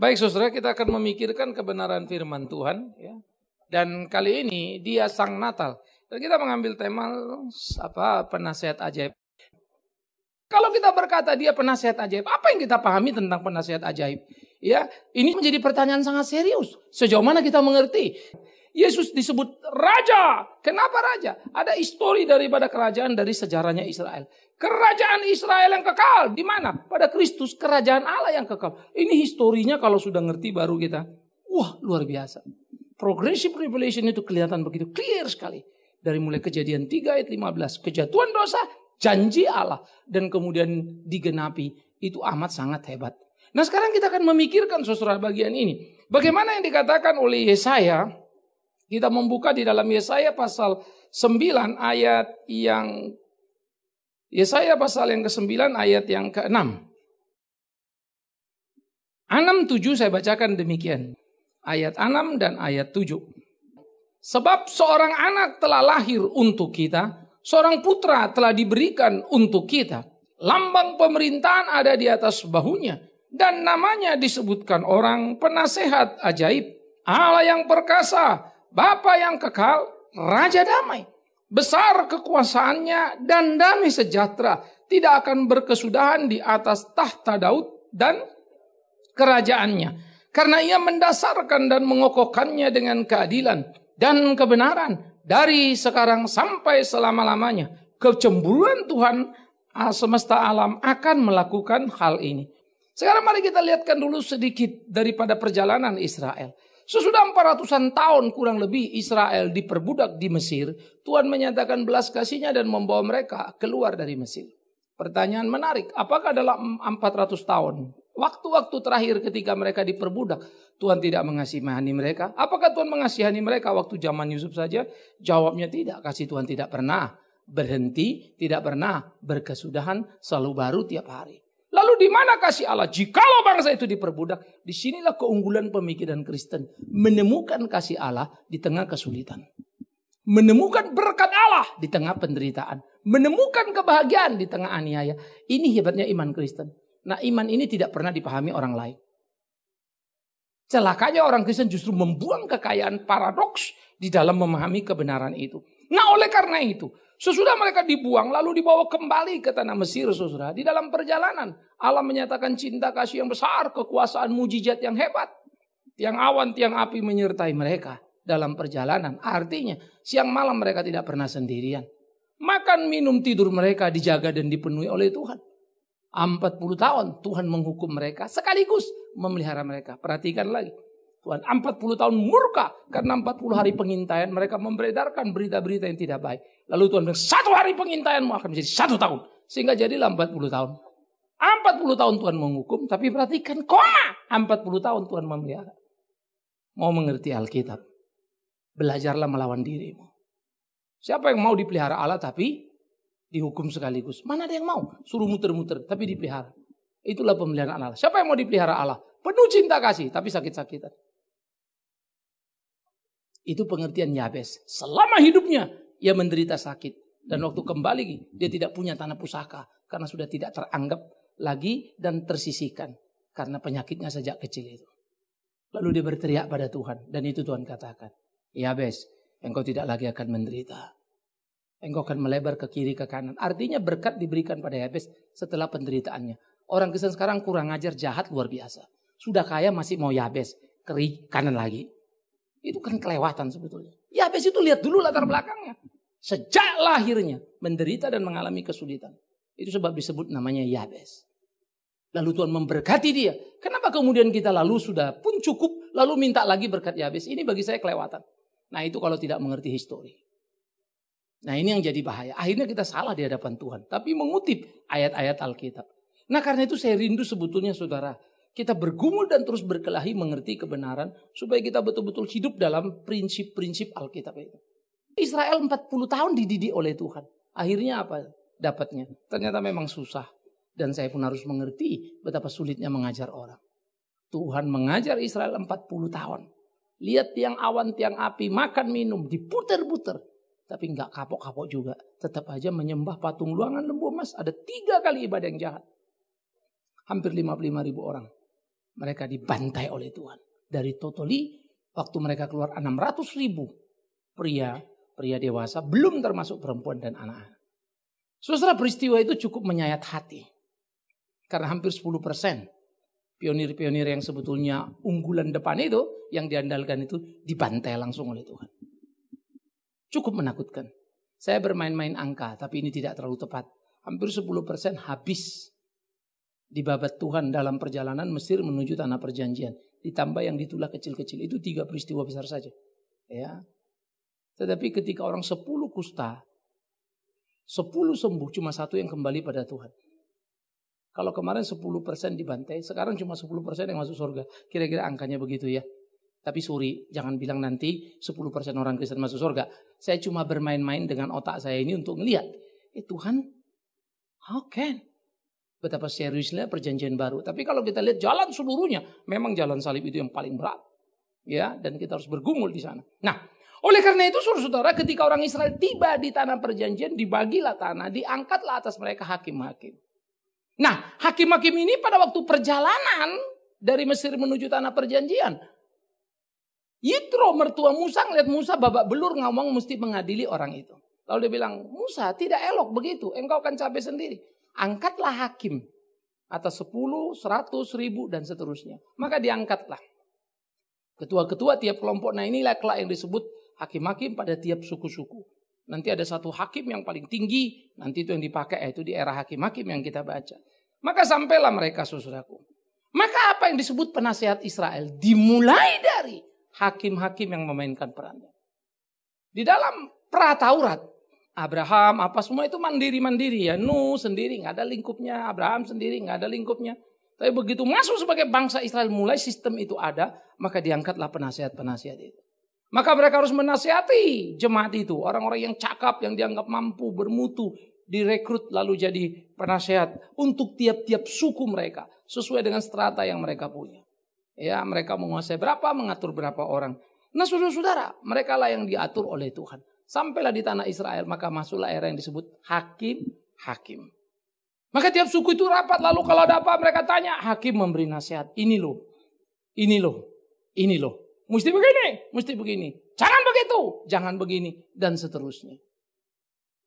Baik saudara, kita akan memikirkan kebenaran firman Tuhan. Ya. Dan kali ini dia sang Natal. Dan kita mengambil tema apa penasihat ajaib. Kalau kita berkata dia penasihat ajaib, apa yang kita pahami tentang penasihat ajaib? Ya, ini menjadi pertanyaan sangat serius. Sejauh mana kita mengerti? Yesus disebut raja. Kenapa raja? Ada histori daripada kerajaan dari sejarahnya Israel. Kerajaan Israel yang kekal di mana? Pada Kristus, kerajaan Allah yang kekal. Ini historinya kalau sudah ngerti baru kita. Wah, luar biasa. Progressive revelation itu kelihatan begitu clear sekali. Dari mulai kejadian 3 ayat 15, kejatuhan dosa, janji Allah dan kemudian digenapi. Itu amat sangat hebat. Nah, sekarang kita akan memikirkan sesuatu bagian ini. Bagaimana yang dikatakan oleh Yesaya kita membuka di dalam Yesaya pasal 9 ayat yang Yesaya pasal yang ke-9 ayat yang ke-6. 7 saya bacakan demikian. Ayat 6 dan ayat 7. Sebab seorang anak telah lahir untuk kita, seorang putra telah diberikan untuk kita. Lambang pemerintahan ada di atas bahunya, dan namanya disebutkan orang penasehat ajaib. Allah yang perkasa, Bapa yang kekal, Raja damai. Besar kekuasaannya dan damai sejahtera tidak akan berkesudahan di atas tahta Daud dan kerajaannya. Karena ia mendasarkan dan mengokohkannya dengan keadilan dan kebenaran dari sekarang sampai selama-lamanya. Kecemburuan Tuhan ah, semesta alam akan melakukan hal ini. Sekarang mari kita lihatkan dulu sedikit daripada perjalanan Israel. Sesudah empat ratusan tahun kurang lebih Israel diperbudak di Mesir, Tuhan menyatakan belas kasihnya dan membawa mereka keluar dari Mesir. Pertanyaan menarik, apakah dalam empat ratus tahun, waktu-waktu terakhir ketika mereka diperbudak, Tuhan tidak mengasihani mereka? Apakah Tuhan mengasihani mereka waktu zaman Yusuf saja? Jawabnya tidak, kasih Tuhan tidak pernah berhenti, tidak pernah berkesudahan, selalu baru tiap hari di mana kasih Allah? Jikalau bangsa itu diperbudak, disinilah keunggulan pemikiran Kristen. Menemukan kasih Allah di tengah kesulitan. Menemukan berkat Allah di tengah penderitaan. Menemukan kebahagiaan di tengah aniaya. Ini hebatnya iman Kristen. Nah iman ini tidak pernah dipahami orang lain. Celakanya orang Kristen justru membuang kekayaan paradoks di dalam memahami kebenaran itu. Nah oleh karena itu, Sesudah mereka dibuang lalu dibawa kembali ke tanah Mesir saudara. Di dalam perjalanan Allah menyatakan cinta kasih yang besar, kekuasaan mujizat yang hebat. Tiang awan, tiang api menyertai mereka dalam perjalanan. Artinya siang malam mereka tidak pernah sendirian. Makan, minum, tidur mereka dijaga dan dipenuhi oleh Tuhan. 40 tahun Tuhan menghukum mereka sekaligus memelihara mereka. Perhatikan lagi. Tuhan 40 tahun murka karena 40 hari pengintaian mereka memberedarkan berita-berita yang tidak baik. Lalu Tuhan bilang, satu hari pengintaianmu akan menjadi satu tahun. Sehingga jadilah 40 tahun. 40 tahun Tuhan menghukum, tapi perhatikan koma 40 tahun Tuhan memelihara. Mau mengerti Alkitab, belajarlah melawan dirimu. Siapa yang mau dipelihara Allah tapi dihukum sekaligus? Mana ada yang mau? Suruh muter-muter tapi dipelihara. Itulah pemeliharaan Allah. Siapa yang mau dipelihara Allah? Penuh cinta kasih tapi sakit-sakitan. Itu pengertian Yabes. Selama hidupnya ia menderita sakit. Dan waktu kembali dia tidak punya tanah pusaka. Karena sudah tidak teranggap lagi dan tersisihkan. Karena penyakitnya sejak kecil itu. Lalu dia berteriak pada Tuhan. Dan itu Tuhan katakan. Yabes, ya, engkau tidak lagi akan menderita. Engkau akan melebar ke kiri ke kanan. Artinya berkat diberikan pada Yabes setelah penderitaannya. Orang Kristen sekarang kurang ajar, jahat luar biasa. Sudah kaya masih mau Yabes, ya, kiri kanan lagi itu kan kelewatan sebetulnya. Ya habis itu lihat dulu latar belakangnya. Sejak lahirnya menderita dan mengalami kesulitan. Itu sebab disebut namanya Yabes. Lalu Tuhan memberkati dia. Kenapa kemudian kita lalu sudah pun cukup, lalu minta lagi berkat Yabes? Ini bagi saya kelewatan. Nah itu kalau tidak mengerti histori. Nah ini yang jadi bahaya. Akhirnya kita salah di hadapan Tuhan. Tapi mengutip ayat-ayat Alkitab. Nah karena itu saya rindu sebetulnya saudara kita bergumul dan terus berkelahi mengerti kebenaran supaya kita betul-betul hidup dalam prinsip-prinsip Alkitab itu. Israel 40 tahun dididik oleh Tuhan. Akhirnya apa dapatnya? Ternyata memang susah dan saya pun harus mengerti betapa sulitnya mengajar orang. Tuhan mengajar Israel 40 tahun. Lihat tiang awan, tiang api, makan, minum, diputer-puter. Tapi nggak kapok-kapok juga. Tetap aja menyembah patung luangan lembu emas. Ada tiga kali ibadah yang jahat. Hampir 55 ribu orang mereka dibantai oleh Tuhan. Dari Totoli, waktu mereka keluar 600 ribu pria, pria dewasa, belum termasuk perempuan dan anak-anak. Saudara peristiwa itu cukup menyayat hati. Karena hampir 10 persen pionir-pionir yang sebetulnya unggulan depan itu, yang diandalkan itu dibantai langsung oleh Tuhan. Cukup menakutkan. Saya bermain-main angka, tapi ini tidak terlalu tepat. Hampir 10 persen habis di babat Tuhan dalam perjalanan Mesir menuju tanah perjanjian. Ditambah yang ditulah kecil-kecil. Itu tiga peristiwa besar saja. Ya. Tetapi ketika orang sepuluh kusta, sepuluh sembuh, cuma satu yang kembali pada Tuhan. Kalau kemarin sepuluh persen dibantai, sekarang cuma sepuluh persen yang masuk surga. Kira-kira angkanya begitu ya. Tapi suri, jangan bilang nanti sepuluh persen orang Kristen masuk surga. Saya cuma bermain-main dengan otak saya ini untuk melihat, Eh Tuhan, how can? betapa seriusnya perjanjian baru. Tapi kalau kita lihat jalan seluruhnya, memang jalan salib itu yang paling berat. Ya, dan kita harus bergumul di sana. Nah, oleh karena itu saudara-saudara ketika orang Israel tiba di tanah perjanjian, dibagilah tanah, diangkatlah atas mereka hakim-hakim. Nah, hakim-hakim ini pada waktu perjalanan dari Mesir menuju tanah perjanjian, Yitro mertua Musa ngeliat Musa babak belur ngomong mesti mengadili orang itu. Lalu dia bilang, Musa tidak elok begitu, engkau akan capek sendiri angkatlah hakim atas 10, 100, ribu dan seterusnya. Maka diangkatlah. Ketua-ketua tiap kelompok. Nah inilah kelak yang disebut hakim-hakim pada tiap suku-suku. Nanti ada satu hakim yang paling tinggi, nanti itu yang dipakai yaitu eh, di era hakim-hakim yang kita baca. Maka sampailah mereka susuraku. Maka apa yang disebut penasihat Israel dimulai dari hakim-hakim yang memainkan perannya. Di dalam pra Taurat Abraham apa semua itu mandiri-mandiri ya. Nuh sendiri nggak ada lingkupnya, Abraham sendiri nggak ada lingkupnya. Tapi begitu masuk sebagai bangsa Israel mulai sistem itu ada, maka diangkatlah penasihat-penasihat itu. Maka mereka harus menasihati jemaat itu, orang-orang yang cakap, yang dianggap mampu, bermutu, direkrut lalu jadi penasehat untuk tiap-tiap suku mereka sesuai dengan strata yang mereka punya. Ya, mereka menguasai berapa, mengatur berapa orang. Nah, saudara-saudara, mereka lah yang diatur oleh Tuhan. Sampailah di tanah Israel, maka masuklah era yang disebut hakim-hakim. Maka tiap suku itu rapat, lalu kalau ada apa mereka tanya, hakim memberi nasihat. Ini loh, ini loh, ini loh. Mesti begini, mesti begini. Jangan begitu, jangan begini, dan seterusnya.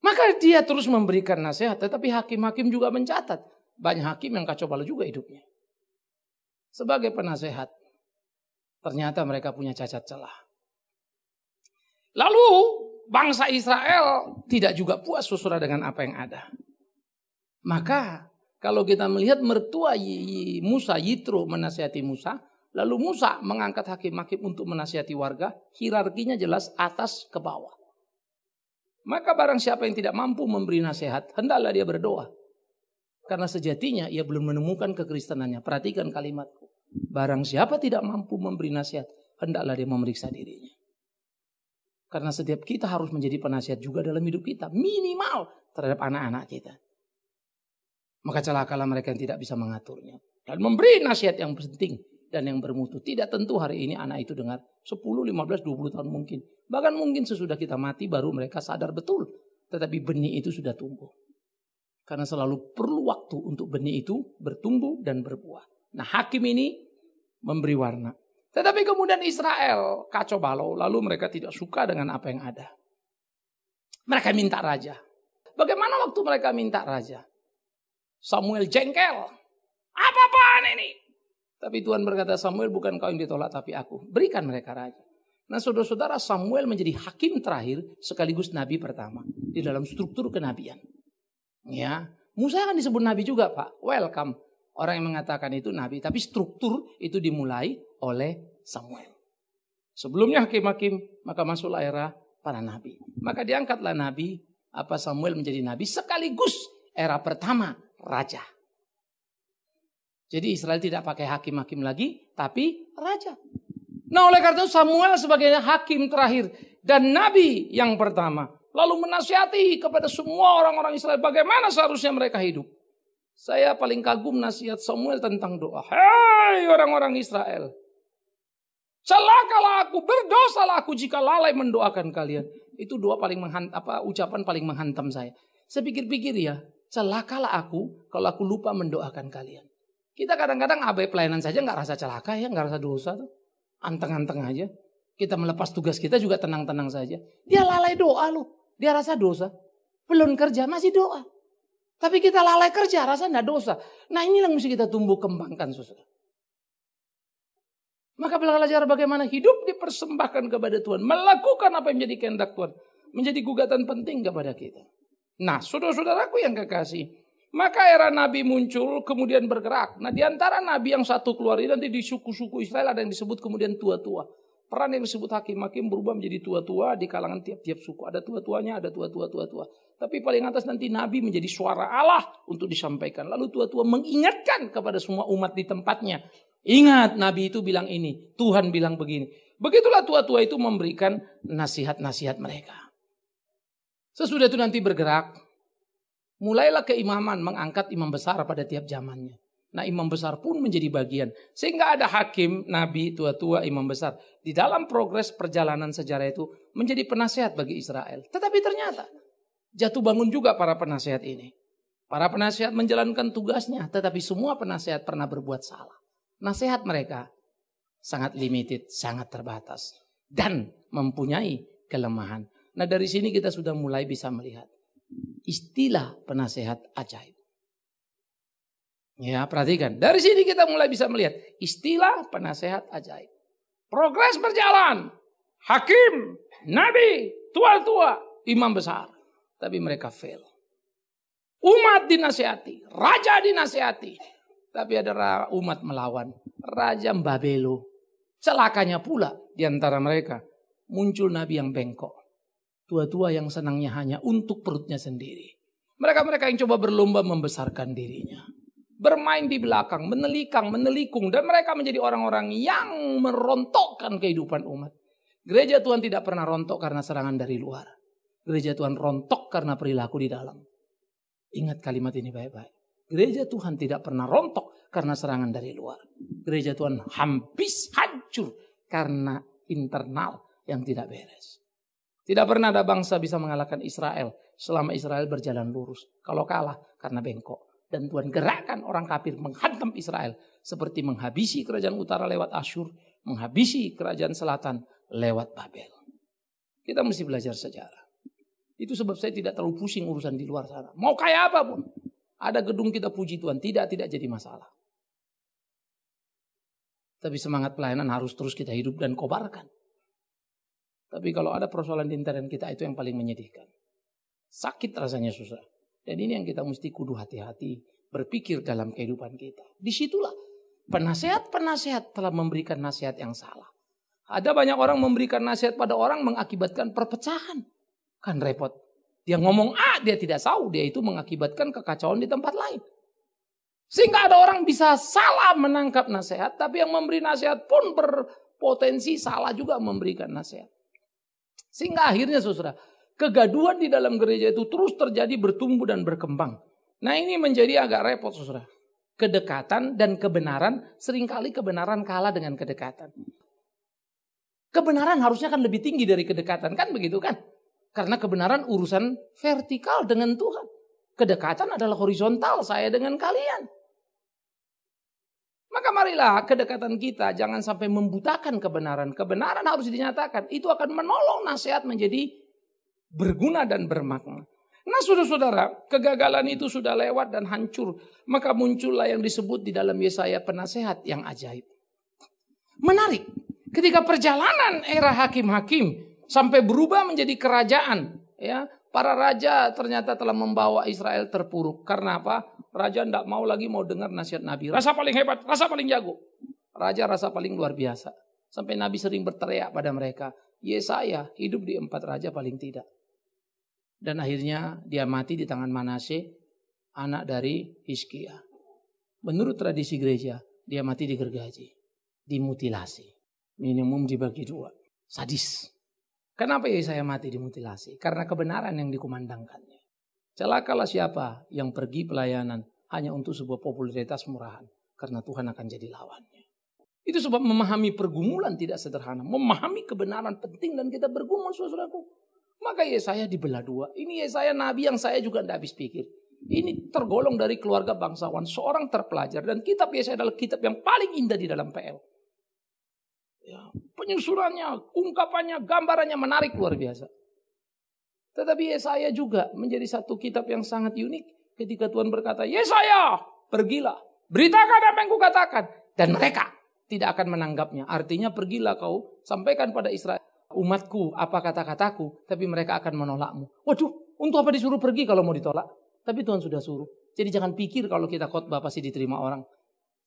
Maka dia terus memberikan nasihat, tetapi hakim-hakim juga mencatat. Banyak hakim yang kacau balau juga hidupnya. Sebagai penasehat, ternyata mereka punya cacat celah. Lalu bangsa Israel tidak juga puas sesudah dengan apa yang ada. Maka kalau kita melihat mertua Musa Yitro menasihati Musa, lalu Musa mengangkat hakim-hakim untuk menasihati warga, hierarkinya jelas atas ke bawah. Maka barang siapa yang tidak mampu memberi nasihat, hendaklah dia berdoa. Karena sejatinya ia belum menemukan kekristenannya. Perhatikan kalimatku. Barang siapa tidak mampu memberi nasihat, hendaklah dia memeriksa dirinya. Karena setiap kita harus menjadi penasihat juga dalam hidup kita. Minimal terhadap anak-anak kita. Maka celakalah mereka yang tidak bisa mengaturnya. Dan memberi nasihat yang penting dan yang bermutu. Tidak tentu hari ini anak itu dengar 10, 15, 20 tahun mungkin. Bahkan mungkin sesudah kita mati baru mereka sadar betul. Tetapi benih itu sudah tumbuh. Karena selalu perlu waktu untuk benih itu bertumbuh dan berbuah. Nah hakim ini memberi warna. Tetapi kemudian Israel kacau balau, lalu mereka tidak suka dengan apa yang ada. Mereka minta raja. Bagaimana waktu mereka minta raja? Samuel jengkel. Apa-apaan ini? Tapi Tuhan berkata, Samuel bukan kau yang ditolak, tapi aku. Berikan mereka raja. Nah saudara-saudara, Samuel menjadi hakim terakhir sekaligus nabi pertama. Di dalam struktur kenabian. Ya, Musa kan disebut nabi juga pak. Welcome. Orang yang mengatakan itu nabi. Tapi struktur itu dimulai oleh Samuel. Sebelumnya hakim-hakim, maka masuklah era para nabi. Maka diangkatlah nabi, apa Samuel menjadi nabi sekaligus era pertama raja. Jadi Israel tidak pakai hakim-hakim lagi, tapi raja. Nah oleh karena itu Samuel sebagai hakim terakhir dan nabi yang pertama. Lalu menasihati kepada semua orang-orang Israel bagaimana seharusnya mereka hidup. Saya paling kagum nasihat Samuel tentang doa. Hai orang-orang Israel. Celakalah aku, berdosalah aku jika lalai mendoakan kalian. Itu doa paling menghan, apa ucapan paling menghantam saya. Saya pikir-pikir ya, celakalah aku kalau aku lupa mendoakan kalian. Kita kadang-kadang abai pelayanan saja nggak rasa celaka ya, nggak rasa dosa tuh. Anteng-anteng aja. Kita melepas tugas kita juga tenang-tenang saja. Dia lalai doa loh. Dia rasa dosa. Belum kerja masih doa. Tapi kita lalai kerja rasa enggak dosa. Nah ini yang mesti kita tumbuh kembangkan sesudah. Maka belajar bagaimana hidup dipersembahkan kepada Tuhan. Melakukan apa yang menjadi kehendak Tuhan. Menjadi gugatan penting kepada kita. Nah, saudara aku yang kekasih. Maka era Nabi muncul kemudian bergerak. Nah, diantara Nabi yang satu keluar ini nanti di suku-suku Israel ada yang disebut kemudian tua-tua. Peran yang disebut hakim-hakim berubah menjadi tua-tua di kalangan tiap-tiap suku. Ada tua-tuanya, ada tua-tua, tua-tua. Tapi paling atas nanti Nabi menjadi suara Allah untuk disampaikan. Lalu tua-tua mengingatkan kepada semua umat di tempatnya. Ingat Nabi itu bilang ini, Tuhan bilang begini. Begitulah tua-tua itu memberikan nasihat-nasihat mereka. Sesudah itu nanti bergerak, mulailah keimaman mengangkat imam besar pada tiap zamannya. Nah imam besar pun menjadi bagian. Sehingga ada hakim, nabi, tua-tua, imam besar. Di dalam progres perjalanan sejarah itu menjadi penasehat bagi Israel. Tetapi ternyata jatuh bangun juga para penasehat ini. Para penasehat menjalankan tugasnya tetapi semua penasehat pernah berbuat salah nasihat mereka sangat limited, sangat terbatas dan mempunyai kelemahan. Nah, dari sini kita sudah mulai bisa melihat istilah penasehat ajaib. Ya, perhatikan. Dari sini kita mulai bisa melihat istilah penasehat ajaib. Progres berjalan. Hakim, nabi, tua-tua, imam besar. Tapi mereka fail. Umat dinasihati, raja dinasihati, tapi ada umat melawan. Raja Mbabelo. Celakanya pula di antara mereka. Muncul nabi yang bengkok. Tua-tua yang senangnya hanya untuk perutnya sendiri. Mereka-mereka yang coba berlomba membesarkan dirinya. Bermain di belakang, menelikang, menelikung. Dan mereka menjadi orang-orang yang merontokkan kehidupan umat. Gereja Tuhan tidak pernah rontok karena serangan dari luar. Gereja Tuhan rontok karena perilaku di dalam. Ingat kalimat ini baik-baik. Gereja Tuhan tidak pernah rontok karena serangan dari luar. Gereja Tuhan hampis hancur karena internal yang tidak beres. Tidak pernah ada bangsa bisa mengalahkan Israel selama Israel berjalan lurus. Kalau kalah karena bengkok. Dan Tuhan gerakan orang kafir menghantam Israel. Seperti menghabisi kerajaan utara lewat Asyur. Menghabisi kerajaan selatan lewat Babel. Kita mesti belajar sejarah. Itu sebab saya tidak terlalu pusing urusan di luar sana. Mau kaya apapun. Ada gedung kita puji Tuhan, tidak tidak jadi masalah. Tapi semangat pelayanan harus terus kita hidup dan kobarkan. Tapi kalau ada persoalan di internet kita itu yang paling menyedihkan. Sakit rasanya susah. Dan ini yang kita mesti kudu hati-hati berpikir dalam kehidupan kita. Disitulah penasehat-penasehat telah memberikan nasihat yang salah. Ada banyak orang memberikan nasihat pada orang mengakibatkan perpecahan. Kan repot. Dia ngomong A, dia tidak tahu. Dia itu mengakibatkan kekacauan di tempat lain. Sehingga ada orang bisa salah menangkap nasihat, tapi yang memberi nasihat pun berpotensi salah juga memberikan nasihat. Sehingga akhirnya saudara, kegaduhan di dalam gereja itu terus terjadi bertumbuh dan berkembang. Nah ini menjadi agak repot saudara. Kedekatan dan kebenaran, seringkali kebenaran kalah dengan kedekatan. Kebenaran harusnya kan lebih tinggi dari kedekatan, kan begitu kan? Karena kebenaran urusan vertikal dengan Tuhan. Kedekatan adalah horizontal saya dengan kalian. Maka marilah kedekatan kita jangan sampai membutakan kebenaran. Kebenaran harus dinyatakan. Itu akan menolong nasihat menjadi berguna dan bermakna. Nah saudara-saudara, kegagalan itu sudah lewat dan hancur. Maka muncullah yang disebut di dalam Yesaya penasehat yang ajaib. Menarik, ketika perjalanan era hakim-hakim sampai berubah menjadi kerajaan ya para raja ternyata telah membawa Israel terpuruk karena apa raja tidak mau lagi mau dengar nasihat nabi rasa paling hebat rasa paling jago raja rasa paling luar biasa sampai nabi sering berteriak pada mereka Yesaya hidup di empat raja paling tidak dan akhirnya dia mati di tangan Manase anak dari Hiskia menurut tradisi gereja dia mati di gergaji dimutilasi minimum dibagi dua sadis Kenapa Yesaya mati dimutilasi? Karena kebenaran yang dikumandangkannya. Celakalah siapa yang pergi pelayanan hanya untuk sebuah popularitas murahan. Karena Tuhan akan jadi lawannya. Itu sebab memahami pergumulan tidak sederhana. Memahami kebenaran penting dan kita bergumul saudaraku. Maka Yesaya dibelah dua. Ini Yesaya nabi yang saya juga tidak habis pikir. Ini tergolong dari keluarga bangsawan, seorang terpelajar. Dan kitab Yesaya adalah kitab yang paling indah di dalam PL. Ya, penyusurannya, ungkapannya, gambarannya menarik luar biasa. Tetapi Yesaya juga menjadi satu kitab yang sangat unik ketika Tuhan berkata, Yesaya, pergilah, beritakan apa yang kukatakan. Dan mereka tidak akan menanggapnya. Artinya pergilah kau, sampaikan pada Israel, umatku apa kata-kataku, tapi mereka akan menolakmu. Waduh, untuk apa disuruh pergi kalau mau ditolak? Tapi Tuhan sudah suruh. Jadi jangan pikir kalau kita khotbah pasti diterima orang.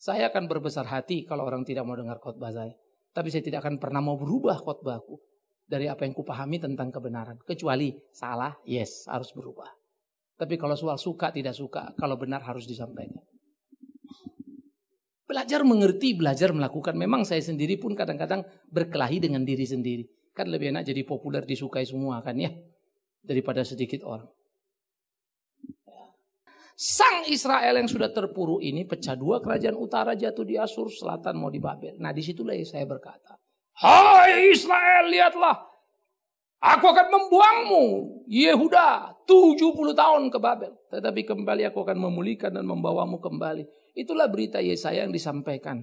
Saya akan berbesar hati kalau orang tidak mau dengar khotbah saya. Tapi saya tidak akan pernah mau berubah khotbahku dari apa yang kupahami tentang kebenaran. Kecuali salah, yes, harus berubah. Tapi kalau soal suka, tidak suka, kalau benar harus disampaikan. Belajar mengerti, belajar melakukan. Memang saya sendiri pun kadang-kadang berkelahi dengan diri sendiri. Kan lebih enak jadi populer disukai semua kan ya. Daripada sedikit orang sang Israel yang sudah terpuruk ini pecah dua kerajaan utara jatuh di Asur, selatan mau di Babel. Nah disitulah saya berkata, Hai Israel lihatlah, aku akan membuangmu Yehuda 70 tahun ke Babel. Tetapi kembali aku akan memulihkan dan membawamu kembali. Itulah berita Yesaya yang disampaikan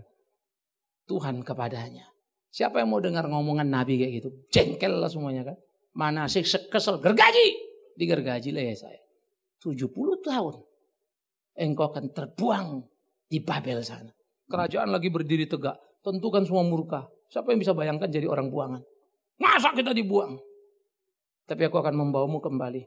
Tuhan kepadanya. Siapa yang mau dengar ngomongan Nabi kayak gitu? Jengkel lah semuanya kan. Mana sih kesel, gergaji. Digergaji lah Yesaya, tujuh 70 tahun engkau akan terbuang di Babel sana. Kerajaan lagi berdiri tegak. Tentukan semua murka. Siapa yang bisa bayangkan jadi orang buangan? Masa kita dibuang? Tapi aku akan membawamu kembali.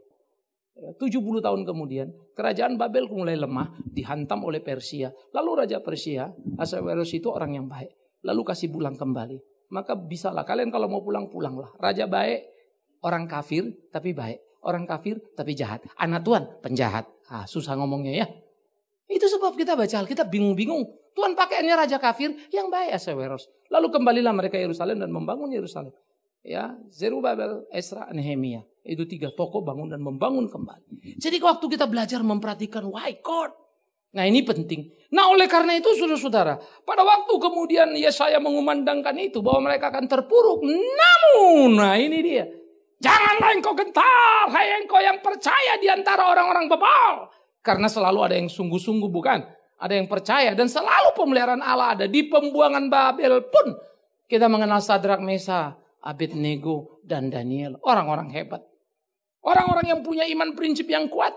70 eh, tahun kemudian, kerajaan Babel mulai lemah, dihantam oleh Persia. Lalu Raja Persia, Asaverus itu orang yang baik. Lalu kasih pulang kembali. Maka bisalah, kalian kalau mau pulang, pulanglah. Raja baik, orang kafir, tapi baik. Orang kafir, tapi jahat. Anak Tuhan, penjahat. Ah, susah ngomongnya ya. Itu sebab kita baca Alkitab bingung-bingung. Tuhan pakaiannya raja kafir yang baik Aseweros. Lalu kembalilah mereka Yerusalem dan membangun Yerusalem. Ya, Zerubabel, Esra, Nehemia. Itu tiga tokoh bangun dan membangun kembali. Jadi waktu kita belajar memperhatikan why God. Nah ini penting. Nah oleh karena itu saudara-saudara. Pada waktu kemudian Yesaya mengumandangkan itu. Bahwa mereka akan terpuruk. Namun. Nah ini dia. Janganlah engkau gentar. Hai engkau yang percaya diantara orang-orang bebal. Karena selalu ada yang sungguh-sungguh bukan? Ada yang percaya dan selalu pemeliharaan Allah ada. Di pembuangan Babel pun kita mengenal Sadrak Mesa, Abednego, dan Daniel. Orang-orang hebat. Orang-orang yang punya iman prinsip yang kuat.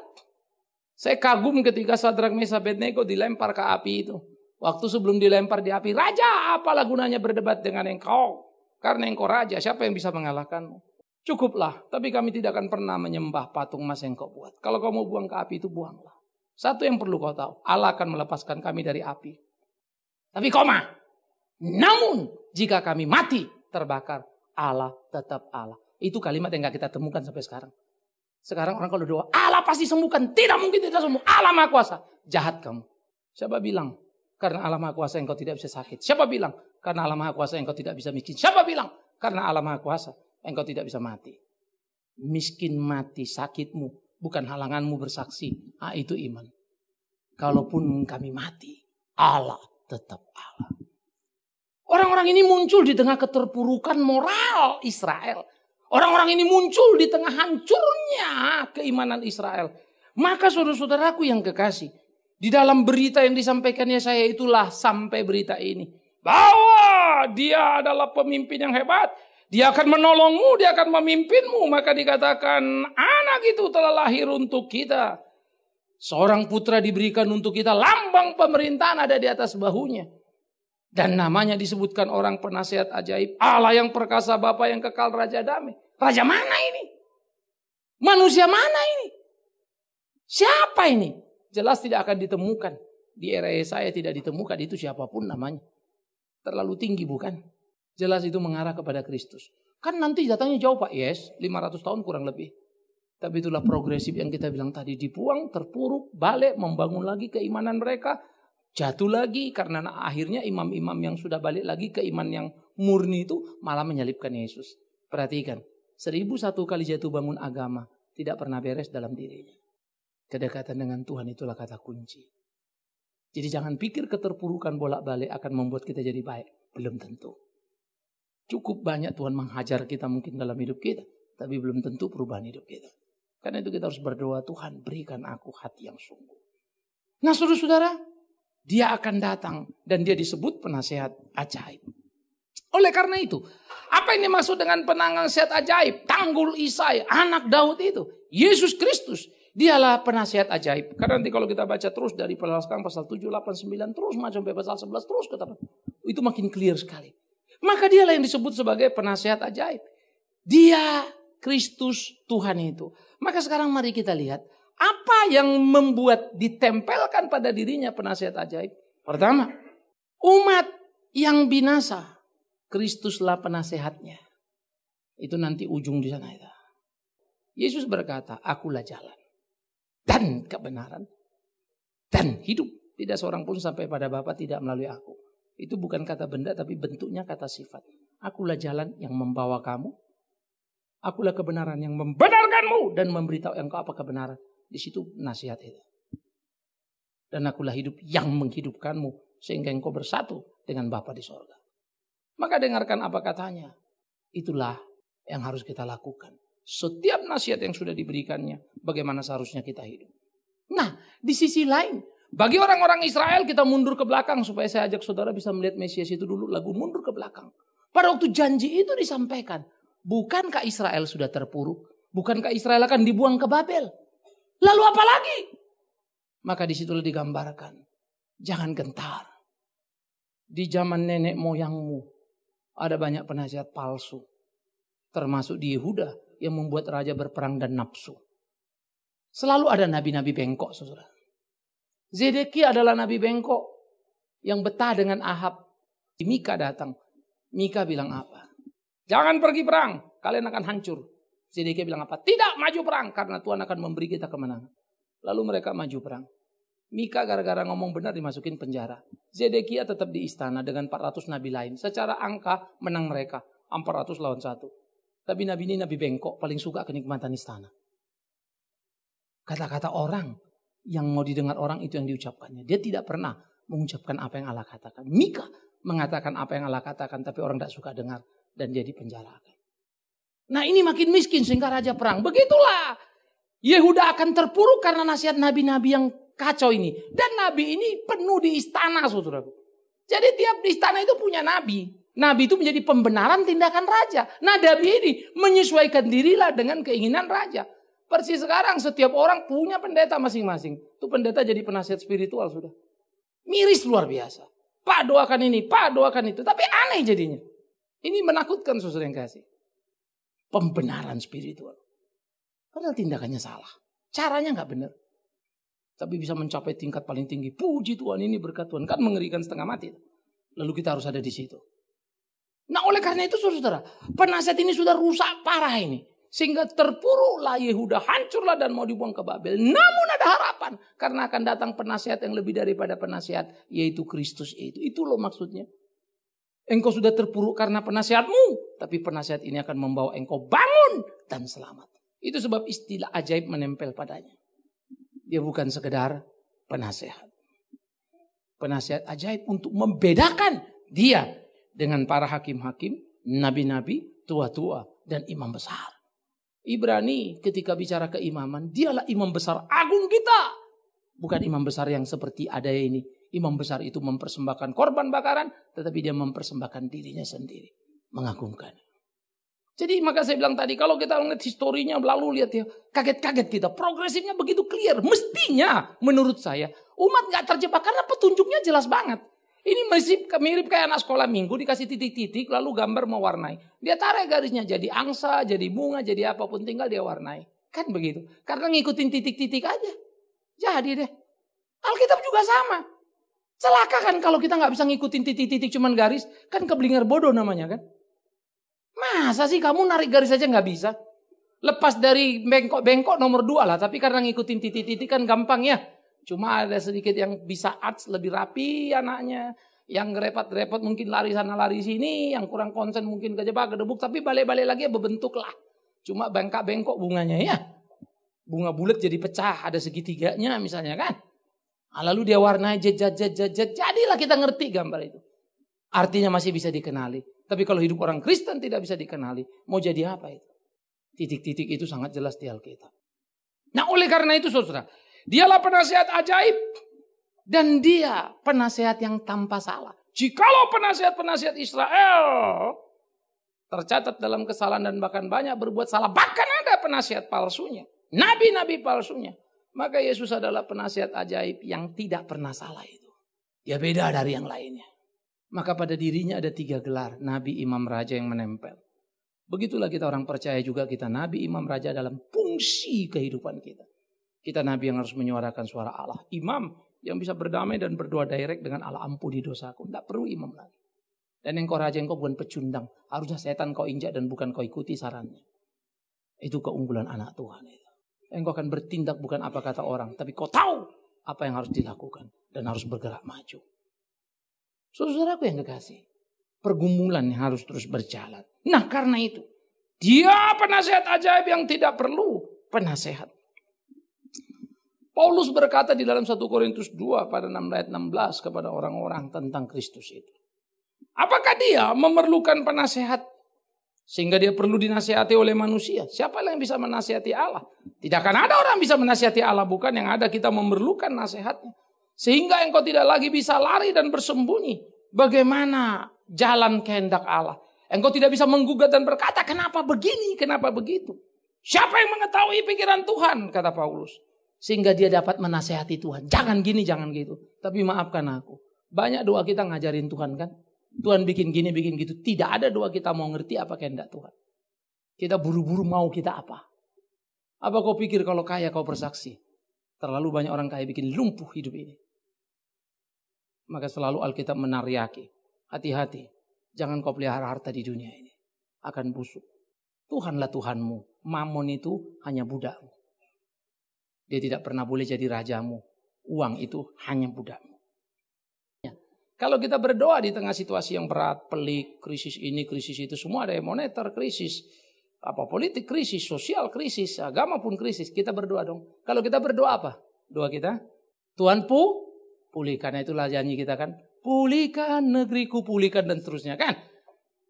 Saya kagum ketika Sadrak Mesa Abednego dilempar ke api itu. Waktu sebelum dilempar di api, raja apalah gunanya berdebat dengan engkau. Karena engkau raja, siapa yang bisa mengalahkanmu? Cukuplah, tapi kami tidak akan pernah menyembah patung emas yang kau buat. Kalau kau mau buang ke api itu, buanglah. Satu yang perlu kau tahu, Allah akan melepaskan kami dari api. Tapi koma, namun jika kami mati terbakar, Allah tetap Allah. Itu kalimat yang gak kita temukan sampai sekarang. Sekarang orang kalau doa, Allah pasti sembuhkan. Tidak mungkin tidak sembuh. Allah maha kuasa. Jahat kamu. Siapa bilang? Karena Allah maha kuasa yang kau tidak bisa sakit. Siapa bilang? Karena Allah maha kuasa yang kau tidak bisa miskin. Siapa bilang? Karena Allah maha kuasa yang kau tidak bisa mati. Miskin mati sakitmu bukan halanganmu bersaksi. Ah, itu iman. Kalaupun kami mati, Allah tetap Allah. Orang-orang ini muncul di tengah keterpurukan moral Israel. Orang-orang ini muncul di tengah hancurnya keimanan Israel. Maka saudara-saudaraku yang kekasih, di dalam berita yang disampaikannya saya itulah sampai berita ini. Bahwa dia adalah pemimpin yang hebat, dia akan menolongmu, dia akan memimpinmu. Maka dikatakan anak itu telah lahir untuk kita. Seorang putra diberikan untuk kita. Lambang pemerintahan ada di atas bahunya. Dan namanya disebutkan orang penasihat ajaib. Allah yang perkasa Bapak yang kekal Raja Damai. Raja mana ini? Manusia mana ini? Siapa ini? Jelas tidak akan ditemukan. Di era saya tidak ditemukan. Itu siapapun namanya. Terlalu tinggi bukan? Jelas itu mengarah kepada Kristus. Kan nanti datangnya jauh Pak. Yes, 500 tahun kurang lebih. Tapi itulah progresif yang kita bilang tadi. Dibuang, terpuruk, balik, membangun lagi keimanan mereka. Jatuh lagi karena akhirnya imam-imam yang sudah balik lagi ke iman yang murni itu malah menyalibkan Yesus. Perhatikan, seribu satu kali jatuh bangun agama tidak pernah beres dalam dirinya. Kedekatan dengan Tuhan itulah kata kunci. Jadi jangan pikir keterpurukan bolak-balik akan membuat kita jadi baik. Belum tentu. Cukup banyak Tuhan menghajar kita mungkin dalam hidup kita. Tapi belum tentu perubahan hidup kita. Karena itu kita harus berdoa, Tuhan berikan aku hati yang sungguh. Nah saudara-saudara, dia akan datang dan dia disebut penasehat ajaib. Oleh karena itu, apa yang dimaksud dengan set ajaib? Tanggul Isai, anak Daud itu. Yesus Kristus, dialah penasihat ajaib. Karena nanti kalau kita baca terus dari pasal 7, 8, 9, terus macam sampai pasal 11, terus itu makin clear sekali. Maka dialah yang disebut sebagai penasehat ajaib. Dia Kristus Tuhan itu. Maka sekarang mari kita lihat apa yang membuat ditempelkan pada dirinya penasehat ajaib? Pertama, umat yang binasa, Kristuslah penasehatnya. Itu nanti ujung di sana itu. Yesus berkata, akulah jalan dan kebenaran dan hidup. Tidak seorang pun sampai pada Bapa tidak melalui aku. Itu bukan kata benda tapi bentuknya kata sifat. Akulah jalan yang membawa kamu. Akulah kebenaran yang membenarkanmu dan memberitahu engkau apa kebenaran. Di situ nasihat itu. Dan akulah hidup yang menghidupkanmu sehingga engkau bersatu dengan Bapa di sorga. Maka dengarkan apa katanya. Itulah yang harus kita lakukan. Setiap nasihat yang sudah diberikannya, bagaimana seharusnya kita hidup. Nah, di sisi lain, bagi orang-orang Israel kita mundur ke belakang supaya saya ajak saudara bisa melihat Mesias itu dulu lagu mundur ke belakang. Pada waktu janji itu disampaikan, bukankah Israel sudah terpuruk? Bukankah Israel akan dibuang ke Babel? Lalu apa lagi? Maka disitulah digambarkan, jangan gentar. Di zaman nenek moyangmu ada banyak penasihat palsu. Termasuk di Yehuda yang membuat raja berperang dan nafsu. Selalu ada nabi-nabi bengkok saudara. Zedeki adalah nabi bengkok yang betah dengan Ahab. Mika datang. Mika bilang apa? Jangan pergi perang, kalian akan hancur. Zedeki bilang apa? Tidak maju perang karena Tuhan akan memberi kita kemenangan. Lalu mereka maju perang. Mika gara-gara ngomong benar dimasukin penjara. Zedekia tetap di istana dengan 400 nabi lain. Secara angka menang mereka. 400 lawan 1. Tapi nabi ini nabi bengkok paling suka kenikmatan istana. Kata-kata orang yang mau didengar orang itu yang diucapkannya. Dia tidak pernah mengucapkan apa yang Allah katakan. Mika mengatakan apa yang Allah katakan tapi orang tidak suka dengar dan dia dipenjarakan. Nah ini makin miskin sehingga raja perang. Begitulah Yehuda akan terpuruk karena nasihat nabi-nabi yang kacau ini. Dan nabi ini penuh di istana saudaraku. Jadi tiap di istana itu punya nabi. Nabi itu menjadi pembenaran tindakan raja. Nah nabi ini menyesuaikan dirilah dengan keinginan raja. Persis sekarang setiap orang punya pendeta masing-masing. Itu pendeta jadi penasihat spiritual sudah. Miris luar biasa. Pak doakan ini, Pak doakan itu. Tapi aneh jadinya. Ini menakutkan susur yang kasih. Pembenaran spiritual. Padahal tindakannya salah. Caranya nggak benar. Tapi bisa mencapai tingkat paling tinggi. Puji Tuhan ini berkat Tuhan. Kan mengerikan setengah mati. Lalu kita harus ada di situ. Nah oleh karena itu saudara, penasihat ini sudah rusak parah ini sehingga terpuruklah Yehuda, hancurlah dan mau dibuang ke Babel. Namun ada harapan karena akan datang penasihat yang lebih daripada penasihat yaitu Kristus itu. Itu loh maksudnya. Engkau sudah terpuruk karena penasihatmu, tapi penasihat ini akan membawa engkau bangun dan selamat. Itu sebab istilah ajaib menempel padanya. Dia bukan sekedar penasihat. Penasihat ajaib untuk membedakan dia dengan para hakim-hakim, nabi-nabi, tua-tua, dan imam besar. Ibrani ketika bicara keimaman, dialah imam besar agung kita. Bukan imam besar yang seperti ada ini. Imam besar itu mempersembahkan korban bakaran, tetapi dia mempersembahkan dirinya sendiri. Mengagumkan. Jadi maka saya bilang tadi, kalau kita lihat historinya, lalu lihat ya, kaget-kaget kita. Progresifnya begitu clear. Mestinya, menurut saya, umat nggak terjebak karena petunjuknya jelas banget. Ini masih mirip kayak anak sekolah minggu dikasih titik-titik lalu gambar mewarnai. Dia tarik garisnya jadi angsa, jadi bunga, jadi apapun tinggal dia warnai. Kan begitu. Karena ngikutin titik-titik aja. Jadi deh. Alkitab juga sama. Celaka kan kalau kita nggak bisa ngikutin titik-titik cuman garis. Kan keblinger bodoh namanya kan. Masa sih kamu narik garis aja nggak bisa? Lepas dari bengkok-bengkok nomor dua lah. Tapi karena ngikutin titik-titik kan gampang ya. Cuma ada sedikit yang bisa arts lebih rapi anaknya. Yang repot-repot mungkin lari sana lari sini, yang kurang konsen mungkin kejebak gedebuk, tapi balik-balik lagi ya berbentuk lah. Cuma bengkak-bengkok bunganya ya. Bunga bulat jadi pecah, ada segitiganya misalnya kan. Nah, lalu dia warna jajet, jajet, jajet, jadilah kita ngerti gambar itu. Artinya masih bisa dikenali. Tapi kalau hidup orang Kristen tidak bisa dikenali, mau jadi apa itu? Titik-titik itu sangat jelas di Alkitab. Nah oleh karena itu saudara, Dialah penasehat ajaib dan dia penasehat yang tanpa salah. Jikalau penasehat-penasehat Israel tercatat dalam kesalahan dan bahkan banyak berbuat salah, bahkan ada penasehat palsunya, nabi-nabi palsunya, maka Yesus adalah penasehat ajaib yang tidak pernah salah itu. Dia ya beda dari yang lainnya. Maka pada dirinya ada tiga gelar, nabi, imam, raja yang menempel. Begitulah kita orang percaya juga kita nabi, imam, raja dalam fungsi kehidupan kita. Kita nabi yang harus menyuarakan suara Allah. Imam yang bisa berdamai dan berdoa direct dengan Allah ampuni dosaku. Tidak perlu imam lagi. Dan engkau raja engkau bukan pecundang. Harusnya setan kau injak dan bukan kau ikuti sarannya. Itu keunggulan anak Tuhan itu. Engkau akan bertindak bukan apa kata orang, tapi kau tahu apa yang harus dilakukan dan harus bergerak maju. Saudaraku yang kekasih, pergumulan yang harus terus berjalan. Nah, karena itu, dia penasehat ajaib yang tidak perlu penasehat. Paulus berkata di dalam 1 Korintus 2 pada 6 ayat 16 kepada orang-orang tentang Kristus itu. Apakah dia memerlukan penasehat sehingga dia perlu dinasihati oleh manusia. Siapa yang bisa menasihati Allah? Tidak akan ada orang bisa menasihati Allah, bukan yang ada kita memerlukan nasihatnya. Sehingga engkau tidak lagi bisa lari dan bersembunyi. Bagaimana jalan kehendak Allah? Engkau tidak bisa menggugat dan berkata, kenapa begini, kenapa begitu? Siapa yang mengetahui pikiran Tuhan, kata Paulus sehingga dia dapat menasehati Tuhan. Jangan gini, jangan gitu. Tapi maafkan aku. Banyak doa kita ngajarin Tuhan kan. Tuhan bikin gini, bikin gitu. Tidak ada doa kita mau ngerti apa kehendak Tuhan. Kita buru-buru mau kita apa. Apa kau pikir kalau kaya kau bersaksi? Terlalu banyak orang kaya bikin lumpuh hidup ini. Maka selalu Alkitab menariaki. Hati-hati. Jangan kau pelihara harta di dunia ini. Akan busuk. Tuhanlah Tuhanmu. Mamon itu hanya budakmu. Dia tidak pernah boleh jadi rajamu. Uang itu hanya budakmu. Ya. Kalau kita berdoa di tengah situasi yang berat, pelik, krisis ini, krisis itu, semua ada yang moneter, krisis, apa politik krisis, sosial krisis, agama pun krisis. Kita berdoa dong. Kalau kita berdoa apa? Doa kita, Tuhan pu, pulihkan. itu nah, itulah janji kita kan. Pulihkan negeriku, pulihkan dan seterusnya kan.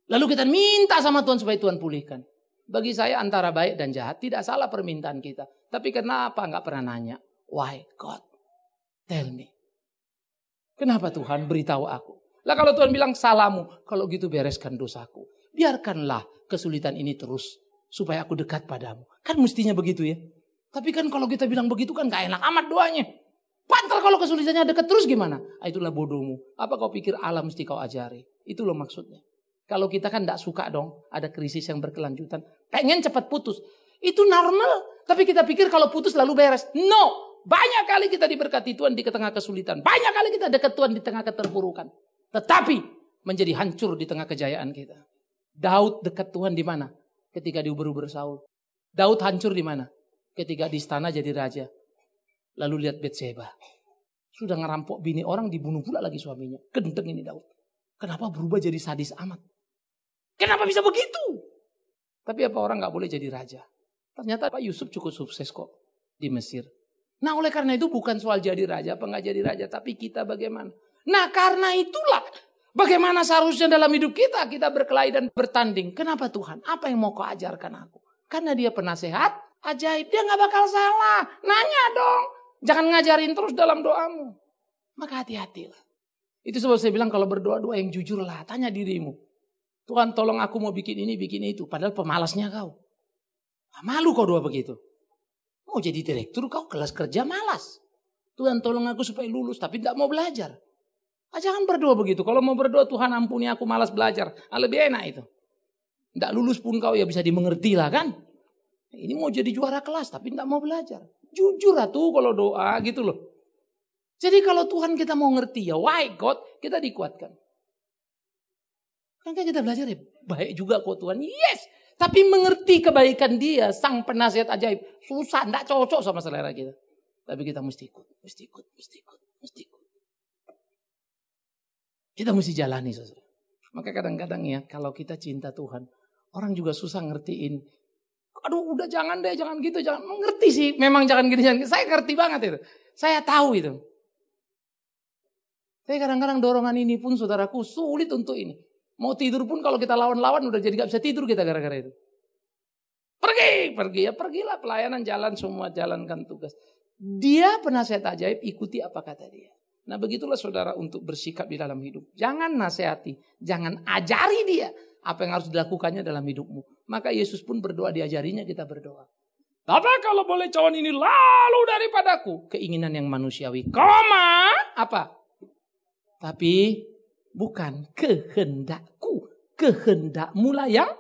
Lalu kita minta sama Tuhan supaya Tuhan pulihkan. Bagi saya antara baik dan jahat tidak salah permintaan kita. Tapi kenapa nggak pernah nanya? Why God? Tell me. Kenapa Tuhan beritahu aku? Lah kalau Tuhan bilang salamu, kalau gitu bereskan dosaku. Biarkanlah kesulitan ini terus supaya aku dekat padamu. Kan mestinya begitu ya. Tapi kan kalau kita bilang begitu kan gak enak amat doanya. Pantar kalau kesulitannya dekat terus gimana? Ah, itulah bodohmu. Apa kau pikir Allah mesti kau ajari? Itu loh maksudnya. Kalau kita kan gak suka dong ada krisis yang berkelanjutan. Pengen cepat putus. Itu normal tapi kita pikir kalau putus lalu beres. No. Banyak kali kita diberkati Tuhan di tengah kesulitan. Banyak kali kita dekat Tuhan di tengah keterpurukan. Tetapi menjadi hancur di tengah kejayaan kita. Daud dekat Tuhan di mana? Ketika diuber-uber Saul. Daud hancur di mana? Ketika di istana jadi raja. Lalu lihat Betseba. Sudah ngerampok bini orang dibunuh pula lagi suaminya. Gendeng ini Daud. Kenapa berubah jadi sadis amat? Kenapa bisa begitu? Tapi apa orang nggak boleh jadi raja? Ternyata Pak Yusuf cukup sukses kok di Mesir. Nah oleh karena itu bukan soal jadi raja apa nggak jadi raja. Tapi kita bagaimana. Nah karena itulah bagaimana seharusnya dalam hidup kita. Kita berkelahi dan bertanding. Kenapa Tuhan? Apa yang mau kau ajarkan aku? Karena dia penasehat ajaib. Dia nggak bakal salah. Nanya dong. Jangan ngajarin terus dalam doamu. Maka hati-hatilah. Itu sebab saya bilang kalau berdoa-doa yang jujur lah. Tanya dirimu. Tuhan tolong aku mau bikin ini, bikin itu. Padahal pemalasnya kau. Ah, malu kau doa begitu. Mau jadi direktur kau kelas kerja malas. Tuhan tolong aku supaya lulus tapi tidak mau belajar. Ah, jangan berdoa begitu. Kalau mau berdoa Tuhan ampuni aku malas belajar. Ah, lebih enak itu. Tidak lulus pun kau ya bisa dimengerti lah kan. Ini mau jadi juara kelas tapi tidak mau belajar. Jujur lah tuh kalau doa gitu loh. Jadi kalau Tuhan kita mau ngerti ya why God kita dikuatkan. Kan kita belajar ya baik juga kok Tuhan. Yes tapi mengerti kebaikan dia, sang penasihat ajaib. Susah, tidak cocok sama selera kita. Tapi kita mesti ikut, mesti ikut, mesti ikut, mesti ikut. Kita mesti jalani. Sesuatu. Maka kadang-kadang ya, kalau kita cinta Tuhan, orang juga susah ngertiin. Aduh, udah jangan deh, jangan gitu, jangan. Mengerti sih, memang jangan gini, jangan. Saya ngerti banget itu. Saya tahu itu. Tapi kadang-kadang dorongan ini pun saudaraku sulit untuk ini. Mau tidur pun kalau kita lawan-lawan udah jadi gak bisa tidur kita gara-gara itu. Pergi, pergi ya pergilah pelayanan jalan semua jalankan tugas. Dia penasihat ajaib ikuti apa kata dia. Nah begitulah saudara untuk bersikap di dalam hidup. Jangan nasihati, jangan ajari dia apa yang harus dilakukannya dalam hidupmu. Maka Yesus pun berdoa diajarinya kita berdoa. Tapi kalau boleh cawan ini lalu daripadaku. Keinginan yang manusiawi. Koma apa? Tapi bukan kehendakku, kehendakmu lah yang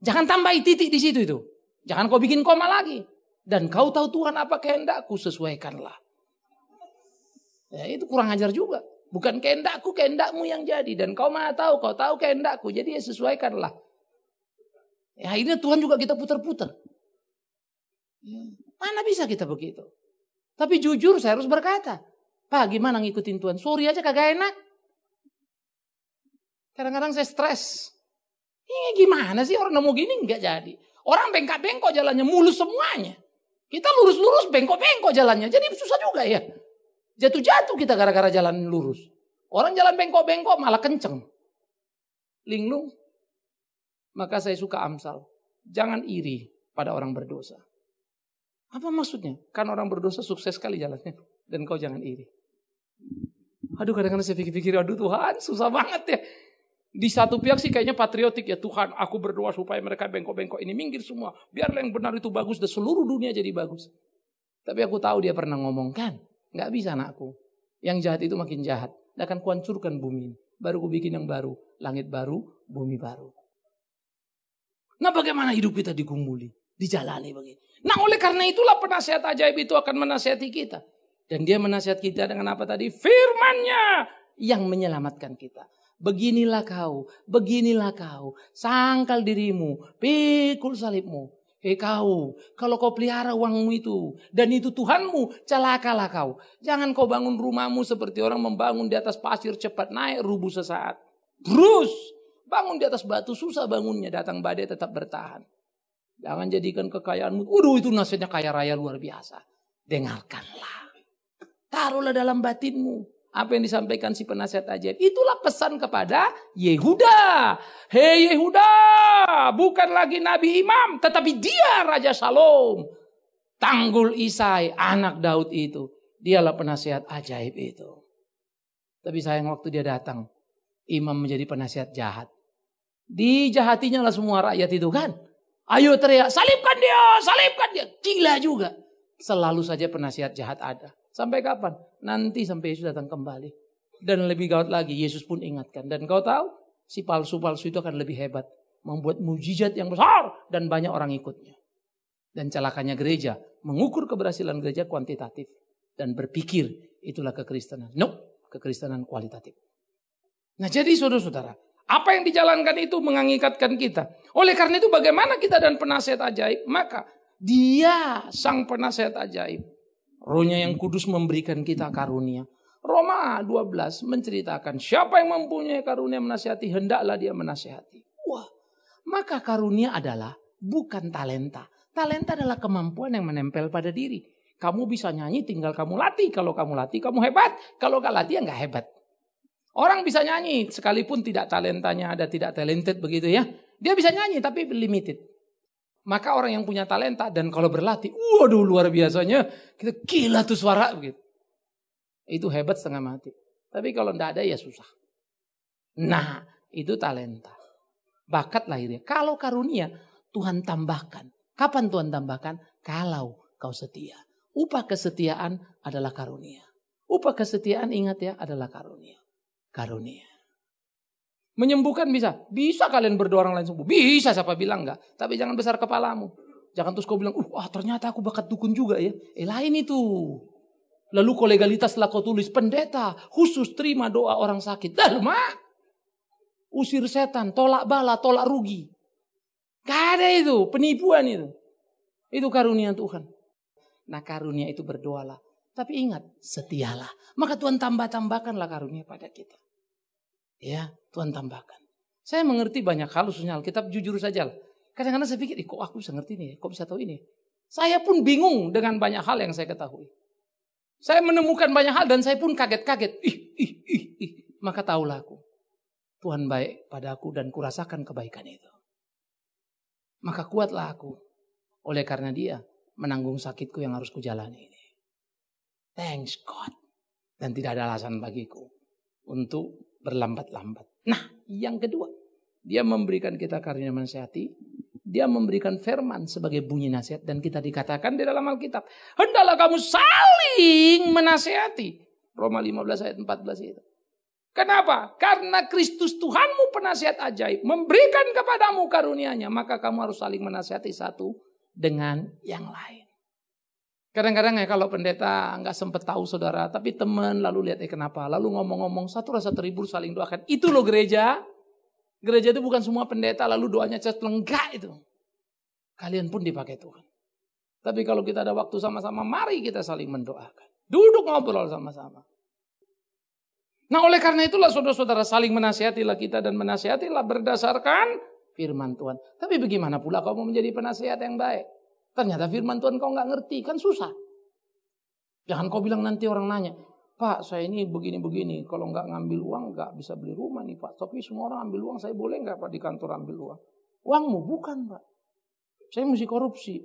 jangan tambahi titik di situ itu. Jangan kau bikin koma lagi. Dan kau tahu Tuhan apa kehendakku, sesuaikanlah. Ya, itu kurang ajar juga. Bukan kehendakku, kehendakmu yang jadi. Dan kau mana tahu, kau tahu kehendakku. Jadi ya sesuaikanlah. Ya, akhirnya Tuhan juga kita putar-putar. mana bisa kita begitu? Tapi jujur saya harus berkata. Pak gimana ngikutin Tuhan? Sorry aja kagak enak. Kadang-kadang saya stres. Ini iya, gimana sih orang nemu gini nggak jadi. Orang bengkak-bengkok jalannya, mulus semuanya. Kita lurus-lurus bengkok-bengkok jalannya. Jadi susah juga ya. Jatuh-jatuh kita gara-gara jalan lurus. Orang jalan bengkok-bengkok malah kenceng. Linglung. Maka saya suka Amsal. Jangan iri pada orang berdosa. Apa maksudnya? Kan orang berdosa sukses sekali jalannya. Dan kau jangan iri. Aduh kadang-kadang saya pikir-pikir, aduh Tuhan susah banget ya. Di satu pihak sih kayaknya patriotik ya Tuhan, aku berdoa supaya mereka bengkok-bengkok ini minggir semua. Biarlah yang benar itu bagus dan seluruh dunia jadi bagus. Tapi aku tahu dia pernah ngomongkan, kan, nggak bisa anakku. Yang jahat itu makin jahat. Dan akan kuancurkan bumi Baru ku bikin yang baru, langit baru, bumi baru. Nah bagaimana hidup kita dikumbuli, dijalani begini. Nah oleh karena itulah penasihat ajaib itu akan menasihati kita. Dan dia menasihat kita dengan apa tadi? Firmannya yang menyelamatkan kita. Beginilah kau, beginilah kau. Sangkal dirimu, pikul salibmu. Hei kau, kalau kau pelihara uangmu itu dan itu Tuhanmu, celakalah kau. Jangan kau bangun rumahmu seperti orang membangun di atas pasir cepat naik rubuh sesaat. Terus bangun di atas batu susah bangunnya, datang badai tetap bertahan. Jangan jadikan kekayaanmu, waduh itu nasihatnya kaya raya luar biasa. Dengarkanlah. Taruhlah dalam batinmu apa yang disampaikan si penasihat ajaib. Itulah pesan kepada Yehuda. Hei Yehuda, bukan lagi nabi imam, tetapi dia Raja Shalom. Tanggul Isai, anak Daud itu. Dialah penasihat ajaib itu. Tapi sayang waktu dia datang, imam menjadi penasihat jahat. Dijahatinya lah semua rakyat itu kan. Ayo teriak, salibkan dia, salibkan dia. Gila juga. Selalu saja penasihat jahat ada. Sampai kapan? Nanti sampai Yesus datang kembali. Dan lebih gawat lagi, Yesus pun ingatkan. Dan kau tahu, si palsu-palsu itu akan lebih hebat. Membuat mujizat yang besar dan banyak orang ikutnya. Dan celakanya gereja, mengukur keberhasilan gereja kuantitatif. Dan berpikir, itulah kekristenan. No, kekristenan kualitatif. Nah jadi saudara-saudara, apa yang dijalankan itu mengangikatkan kita. Oleh karena itu bagaimana kita dan penasihat ajaib? Maka dia sang penasihat ajaib Rohnya yang kudus memberikan kita karunia. Roma 12 menceritakan siapa yang mempunyai karunia menasihati hendaklah dia menasihati. Wah, maka karunia adalah bukan talenta. Talenta adalah kemampuan yang menempel pada diri. Kamu bisa nyanyi tinggal kamu latih. Kalau kamu latih kamu hebat. Kalau gak latih ya gak hebat. Orang bisa nyanyi sekalipun tidak talentanya ada, tidak talented begitu ya. Dia bisa nyanyi tapi limited. Maka orang yang punya talenta dan kalau berlatih, waduh luar biasanya, kita gila tuh suara gitu. Itu hebat setengah mati. Tapi kalau tidak ada ya susah. Nah, itu talenta. Bakat lahirnya. Kalau karunia, Tuhan tambahkan. Kapan Tuhan tambahkan? Kalau kau setia. Upah kesetiaan adalah karunia. Upah kesetiaan ingat ya adalah karunia. Karunia. Menyembuhkan bisa. Bisa kalian berdoa orang lain sembuh. Bisa siapa bilang enggak. Tapi jangan besar kepalamu. Jangan terus kau bilang, uh, ah, ternyata aku bakat dukun juga ya. Eh lain itu. Lalu kau legalitaslah kau tulis, pendeta khusus terima doa orang sakit. Dah usir setan, tolak bala, tolak rugi. Gak ada itu, penipuan itu. Itu karunia Tuhan. Nah karunia itu berdoalah. Tapi ingat, setialah. Maka Tuhan tambah-tambahkanlah karunia pada kita. Ya, Tuhan tambahkan. Saya mengerti banyak hal khususnya Alkitab, jujur saja Kadang-kadang saya pikir, kok aku bisa ngerti ini, ya? kok bisa tahu ini. Ya? Saya pun bingung dengan banyak hal yang saya ketahui. Saya menemukan banyak hal dan saya pun kaget-kaget. Ih, ih, ih, ih. Maka tahulah aku. Tuhan baik pada aku dan kurasakan kebaikan itu. Maka kuatlah aku. Oleh karena dia menanggung sakitku yang harus kujalani ini. Thanks God. Dan tidak ada alasan bagiku untuk berlambat-lambat. Nah, yang kedua, dia memberikan kita karunia menasihati, dia memberikan firman sebagai bunyi nasihat dan kita dikatakan di dalam Alkitab, hendaklah kamu saling menasihati. Roma 15 ayat 14 itu. Kenapa? Karena Kristus Tuhanmu penasihat ajaib memberikan kepadamu karunia-Nya, maka kamu harus saling menasihati satu dengan yang lain. Kadang-kadang ya kalau pendeta nggak sempet tahu saudara, tapi teman lalu lihat eh kenapa, lalu ngomong-ngomong satu rasa terhibur saling doakan. Itu loh gereja. Gereja itu bukan semua pendeta lalu doanya cetleng, lenggak itu. Kalian pun dipakai Tuhan. Tapi kalau kita ada waktu sama-sama, mari kita saling mendoakan. Duduk ngobrol sama-sama. Nah oleh karena itulah saudara-saudara saling menasihatilah kita dan menasihatilah berdasarkan firman Tuhan. Tapi bagaimana pula kamu menjadi penasihat yang baik? Ternyata firman Tuhan kau nggak ngerti, kan susah. Jangan kau bilang nanti orang nanya, Pak saya ini begini-begini, kalau nggak ngambil uang nggak bisa beli rumah nih Pak. Tapi semua orang ambil uang, saya boleh nggak Pak di kantor ambil uang? Uangmu bukan Pak. Saya mesti korupsi.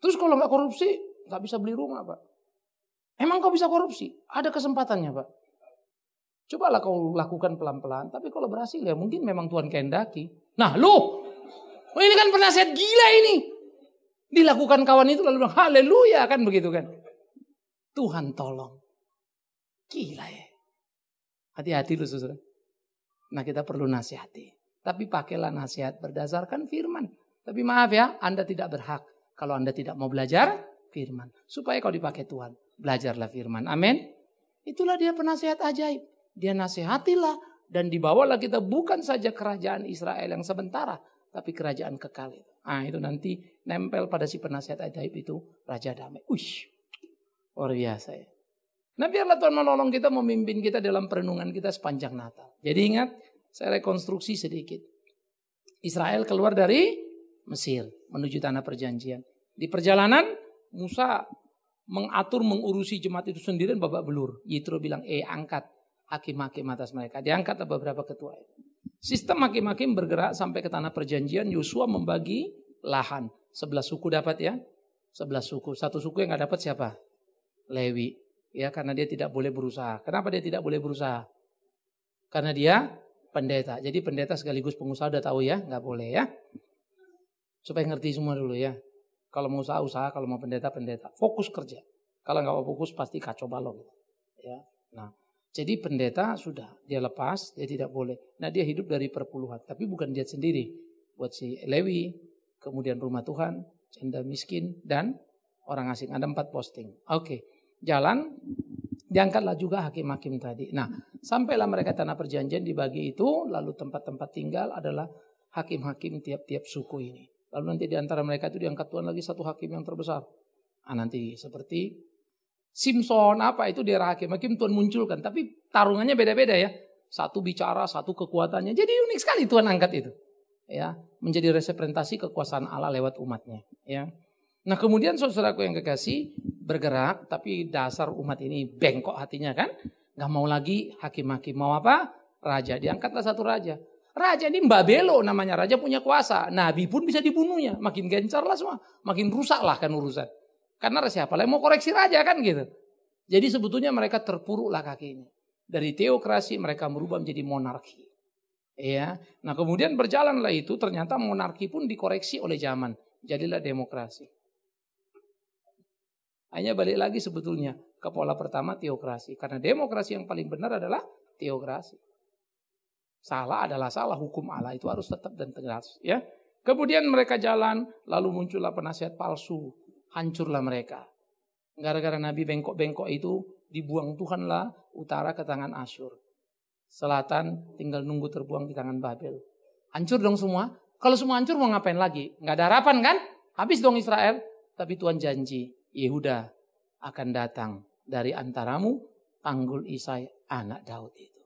Terus kalau nggak korupsi, nggak bisa beli rumah Pak. Emang kau bisa korupsi? Ada kesempatannya Pak. Cobalah kau lakukan pelan-pelan, tapi kalau berhasil ya mungkin memang Tuhan kehendaki. Nah lu, oh, ini kan penasihat gila ini. Dilakukan kawan itu lalu bilang, haleluya kan begitu kan. Tuhan tolong. Gila ya. Hati-hati lu saudara. Nah kita perlu nasihati. Tapi pakailah nasihat berdasarkan firman. Tapi maaf ya, Anda tidak berhak. Kalau Anda tidak mau belajar, firman. Supaya kau dipakai Tuhan. Belajarlah firman. Amin. Itulah dia penasihat ajaib. Dia nasihatilah dan dibawalah kita bukan saja kerajaan Israel yang sementara, tapi kerajaan kekal itu. Ah itu nanti nempel pada si penasihat ajaib itu Raja Damai. Ush, luar biasa ya. Nah biarlah Tuhan menolong kita, memimpin kita dalam perenungan kita sepanjang Natal. Jadi ingat, saya rekonstruksi sedikit. Israel keluar dari Mesir menuju tanah perjanjian. Di perjalanan Musa mengatur mengurusi jemaat itu sendiri dan babak belur. Yitro bilang, eh angkat hakim-hakim atas mereka. Diangkat beberapa ketua itu. Sistem makin-makin bergerak sampai ke tanah perjanjian. Yosua membagi lahan. Sebelah suku dapat ya. sebelah suku. Satu suku yang gak dapat siapa? Lewi. Ya karena dia tidak boleh berusaha. Kenapa dia tidak boleh berusaha? Karena dia pendeta. Jadi pendeta sekaligus pengusaha udah tahu ya. Nggak boleh ya. Supaya ngerti semua dulu ya. Kalau mau usaha, usaha. Kalau mau pendeta, pendeta. Fokus kerja. Kalau nggak mau fokus pasti kacau balok. Ya. Nah. Jadi pendeta sudah dia lepas, dia tidak boleh. Nah dia hidup dari perpuluhan, tapi bukan dia sendiri. Buat si Lewi, kemudian rumah Tuhan, janda miskin, dan orang asing. Ada empat posting. Oke, okay. jalan, diangkatlah juga hakim-hakim tadi. Nah, sampailah mereka tanah perjanjian dibagi itu, lalu tempat-tempat tinggal adalah hakim-hakim tiap-tiap suku ini. Lalu nanti di antara mereka itu diangkat Tuhan lagi satu hakim yang terbesar. Nah, nanti seperti Simpson apa itu era hakim. Hakim Tuhan munculkan. Tapi tarungannya beda-beda ya. Satu bicara, satu kekuatannya. Jadi unik sekali Tuhan angkat itu. Ya, menjadi representasi kekuasaan Allah lewat umatnya. Ya. Nah kemudian saudaraku yang kekasih bergerak, tapi dasar umat ini bengkok hatinya kan. Gak mau lagi hakim-hakim. Mau apa? Raja. Diangkatlah satu raja. Raja ini Belo namanya. Raja punya kuasa. Nabi pun bisa dibunuhnya. Makin gencarlah semua. Makin rusaklah kan urusan. Karena siapa lagi mau koreksi raja kan gitu. Jadi sebetulnya mereka terpuruklah kakinya. Dari teokrasi mereka merubah menjadi monarki. Ya. Nah, kemudian berjalanlah itu ternyata monarki pun dikoreksi oleh zaman. Jadilah demokrasi. Hanya balik lagi sebetulnya ke pola pertama teokrasi. Karena demokrasi yang paling benar adalah teokrasi. Salah adalah salah, hukum Allah itu harus tetap dan tegas, ya. Kemudian mereka jalan, lalu muncullah penasihat palsu hancurlah mereka. Gara-gara Nabi bengkok-bengkok itu dibuang Tuhanlah utara ke tangan Asyur. Selatan tinggal nunggu terbuang di tangan Babel. Hancur dong semua. Kalau semua hancur mau ngapain lagi? Nggak ada harapan kan? Habis dong Israel. Tapi Tuhan janji, Yehuda akan datang dari antaramu Panggul Isai anak Daud itu.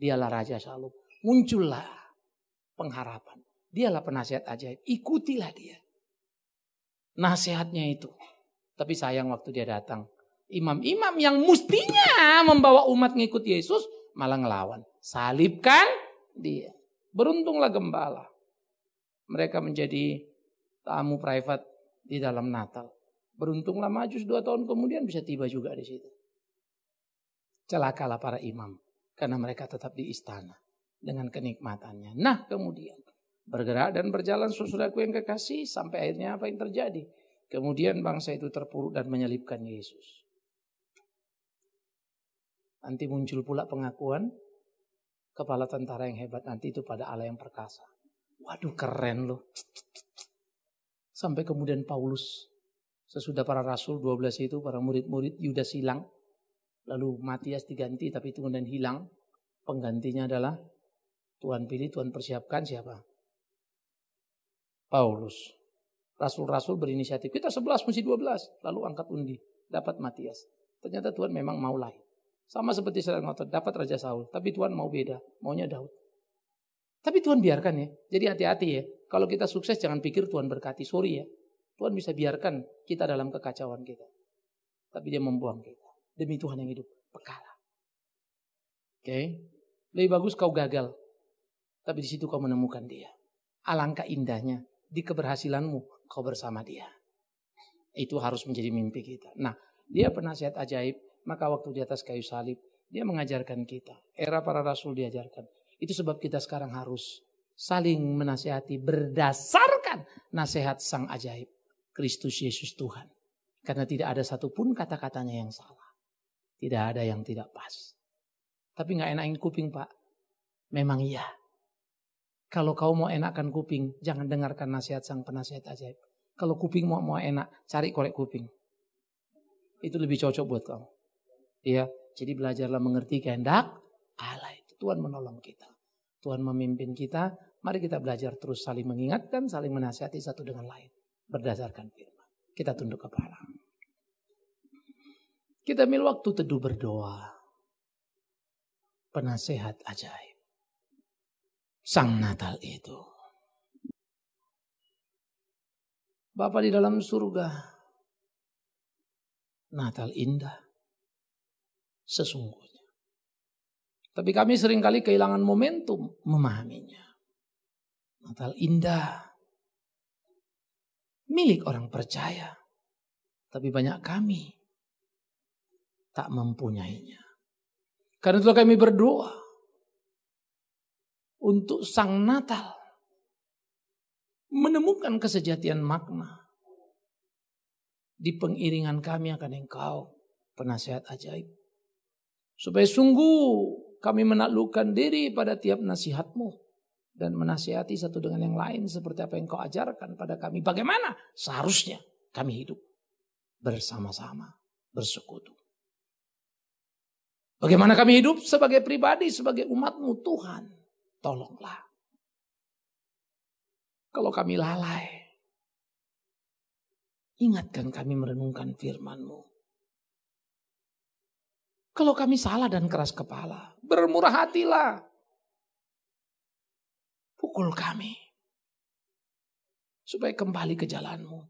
Dialah Raja Shalom. Muncullah pengharapan. Dialah penasihat ajaib. Ikutilah dia nasihatnya itu. Tapi sayang waktu dia datang, imam-imam yang mustinya membawa umat ngikut Yesus malah ngelawan. Salibkan dia. Beruntunglah gembala. Mereka menjadi tamu privat di dalam Natal. Beruntunglah Majus dua tahun kemudian bisa tiba juga di situ. Celakalah para imam karena mereka tetap di istana dengan kenikmatannya. Nah kemudian bergerak dan berjalan saudaraku yang kekasih sampai akhirnya apa yang terjadi? Kemudian bangsa itu terpuruk dan menyelipkan Yesus. Nanti muncul pula pengakuan kepala tentara yang hebat nanti itu pada Allah yang perkasa. Waduh keren loh. Sampai kemudian Paulus sesudah para rasul 12 itu para murid-murid Yudas hilang. Lalu Matias diganti tapi itu kemudian hilang. Penggantinya adalah Tuhan pilih, Tuhan persiapkan siapa? Paulus. Rasul-rasul berinisiatif. Kita 11 mesti belas, Lalu angkat undi. Dapat Matias. Ternyata Tuhan memang mau lain. Sama seperti Israel Ngotot. Dapat Raja Saul. Tapi Tuhan mau beda. Maunya Daud. Tapi Tuhan biarkan ya. Jadi hati-hati ya. Kalau kita sukses jangan pikir Tuhan berkati. Sorry ya. Tuhan bisa biarkan kita dalam kekacauan kita. Tapi dia membuang kita. Demi Tuhan yang hidup. Pekala. Oke. Okay? Lebih bagus kau gagal. Tapi di situ kau menemukan dia. Alangkah indahnya di keberhasilanmu kau bersama dia. Itu harus menjadi mimpi kita. Nah, dia penasihat ajaib, maka waktu di atas kayu salib, dia mengajarkan kita. Era para rasul diajarkan. Itu sebab kita sekarang harus saling menasihati berdasarkan nasihat sang ajaib. Kristus Yesus Tuhan. Karena tidak ada satupun kata-katanya yang salah. Tidak ada yang tidak pas. Tapi nggak enakin kuping pak. Memang iya. Kalau kau mau enakkan kuping, jangan dengarkan nasihat sang penasihat ajaib. Kalau kuping mau mau enak, cari korek kuping. Itu lebih cocok buat kau. Iya, jadi belajarlah mengerti kehendak Allah itu. Tuhan menolong kita. Tuhan memimpin kita. Mari kita belajar terus saling mengingatkan, saling menasihati satu dengan lain. Berdasarkan firman. Kita tunduk kepala. Kita ambil waktu teduh berdoa. Penasehat ajaib sang Natal itu. Bapak di dalam surga, Natal indah sesungguhnya. Tapi kami seringkali kehilangan momentum memahaminya. Natal indah, milik orang percaya. Tapi banyak kami tak mempunyainya. Karena itu kami berdoa untuk sang Natal. Menemukan kesejatian makna. Di pengiringan kami akan engkau penasihat ajaib. Supaya sungguh kami menaklukkan diri pada tiap nasihatmu. Dan menasihati satu dengan yang lain seperti apa yang kau ajarkan pada kami. Bagaimana seharusnya kami hidup bersama-sama bersekutu. Bagaimana kami hidup sebagai pribadi, sebagai umatmu Tuhan. Tolonglah. Kalau kami lalai, ingatkan kami merenungkan firman-Mu. Kalau kami salah dan keras kepala, bermurah hatilah. Pukul kami. Supaya kembali ke jalanmu.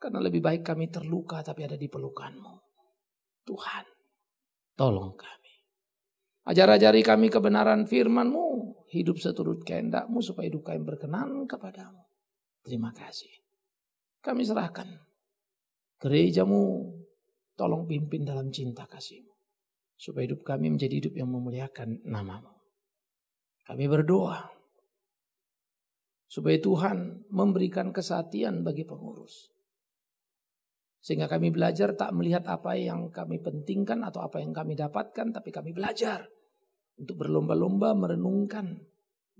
Karena lebih baik kami terluka tapi ada di pelukanmu. Tuhan, tolong Ajar-ajari kami kebenaran firman-Mu, hidup seturut kehendak-Mu supaya hidup kami berkenan kepadamu. Terima kasih. Kami serahkan gerejamu, tolong pimpin dalam cinta kasih-Mu. Supaya hidup kami menjadi hidup yang memuliakan namamu. Kami berdoa supaya Tuhan memberikan kesatian bagi pengurus sehingga kami belajar tak melihat apa yang kami pentingkan atau apa yang kami dapatkan, tapi kami belajar untuk berlomba-lomba merenungkan,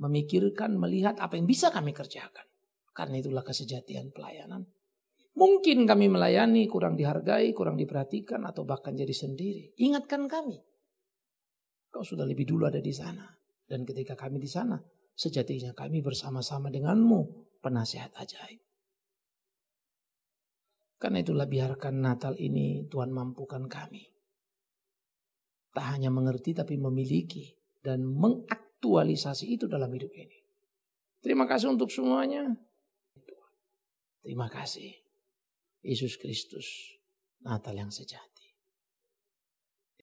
memikirkan, melihat apa yang bisa kami kerjakan. Karena itulah kesejatian pelayanan. Mungkin kami melayani kurang dihargai, kurang diperhatikan, atau bahkan jadi sendiri. Ingatkan kami. Kau sudah lebih dulu ada di sana. Dan ketika kami di sana, sejatinya kami bersama-sama denganmu, penasehat ajaib. Karena itulah biarkan Natal ini Tuhan mampukan kami. Tak hanya mengerti tapi memiliki dan mengaktualisasi itu dalam hidup ini. Terima kasih untuk semuanya. Terima kasih. Yesus Kristus, Natal yang sejati.